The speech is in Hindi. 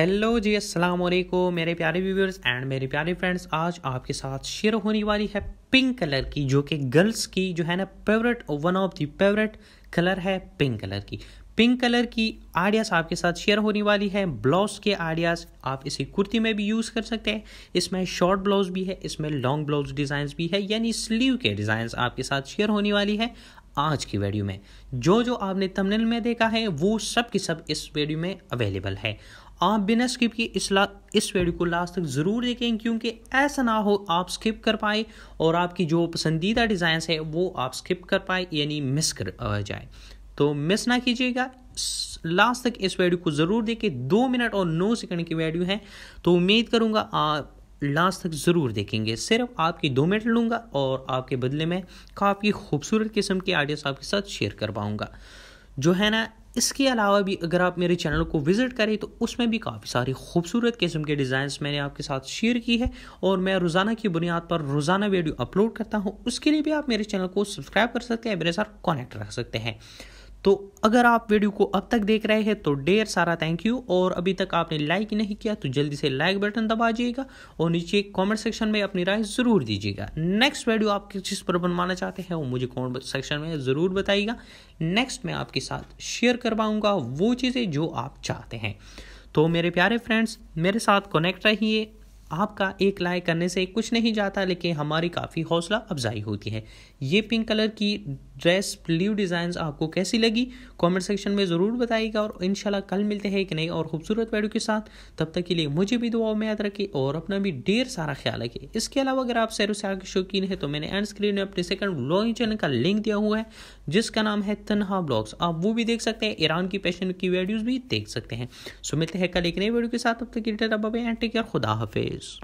हेलो जी अस्सलाम वालेकुम मेरे प्यारे व्यूवर्स एंड मेरे प्यारे फ्रेंड्स आज आपके साथ शेयर होने वाली है पिंक कलर की जो कि गर्ल्स की जो है ना favourite one of the favourite colour है पिंक कलर की पिंक कलर की आइडियाज़ आपके साथ शेयर होने वाली है ब्लाउज के आइडियाज़ आप इसे कुर्ती में भी यूज़ कर सकते हैं इसमें शॉर्ट ब्लाउज भी है इसमें लॉन्ग ब्लाउज डिज़ाइन भी है यानी स्लीव के डिजाइन आपके साथ शेयर होने वाली है आज की वीडियो में जो जो आपने थंबनेल में देखा है वो सब की सब इस वीडियो में अवेलेबल है आप बिना स्किप किए इस ला इस वीडियो को लास्ट तक ज़रूर देखें क्योंकि ऐसा ना हो आप स्किप कर पाए और आपकी जो पसंदीदा डिज़ाइंस है वो आप स्किप कर पाए यानी मिस कर जाए तो मिस ना कीजिएगा लास्ट तक इस वीडियो को ज़रूर देखें दो मिनट और नौ सेकंड की वीडियो है तो उम्मीद करूँगा आप लास्ट तक ज़रूर देखेंगे सिर्फ आपकी दो मिनट लूँगा और आपके बदले में काफ़ी खूबसूरत किस्म के आइडियाज़ आपके साथ शेयर कर पाऊँगा जो है ना इसके अलावा भी अगर आप मेरे चैनल को विज़िट करें तो उसमें भी काफ़ी सारी खूबसूरत किस्म के डिज़ाइंस मैंने आपके साथ शेयर की है और मैं रोज़ाना की बुनियाद पर रोज़ाना वीडियो अपलोड करता हूँ उसके लिए भी आप मेरे चैनल को सब्सक्राइब कर सकते हैं मेरे साथ कॉनेक्ट रख सकते हैं तो अगर आप वीडियो को अब तक देख रहे हैं तो ढेर सारा थैंक यू और अभी तक आपने लाइक नहीं किया तो जल्दी से लाइक बटन दबा दीजिएगा और नीचे कमेंट सेक्शन में अपनी राय ज़रूर दीजिएगा नेक्स्ट वीडियो आप किस चीज़ पर बनवाना चाहते हैं वो मुझे कमेंट सेक्शन में ज़रूर बताइएगा नेक्स्ट मैं आपके साथ शेयर करवाऊँगा वो चीज़ें जो आप चाहते हैं तो मेरे प्यारे फ्रेंड्स मेरे साथ कनेक्ट रहिए आपका एक लाइक करने से कुछ नहीं जाता लेकिन हमारी काफ़ी हौसला अफजाई होती है ये पिंक कलर की ड्रेस ब्लू डिजाइन आपको कैसी लगी कमेंट सेक्शन में ज़रूर बताइएगा और इंशाल्लाह कल मिलते हैं एक नई और खूबसूरत वीडियो के साथ तब तक के लिए मुझे भी दुआओं में याद रखें और अपना भी ढेर सारा ख्याल रखें इसके अलावा अगर आप सैर सैर के शौकीन है तो मैंने एंड स्क्रीन में अपने सेकंड ब्लॉगिंग चैनल का लिंक दिया हुआ है जिसका नाम है तनहा ब्लॉग्स आप वो भी देख सकते हैं ईरान की पैशन की वीडियोज़ भी देख सकते हैं सो मिलते हैं कल एक नई वीडियो के साथ तब तक एंड टेक केयर खुदा हाफेज countries.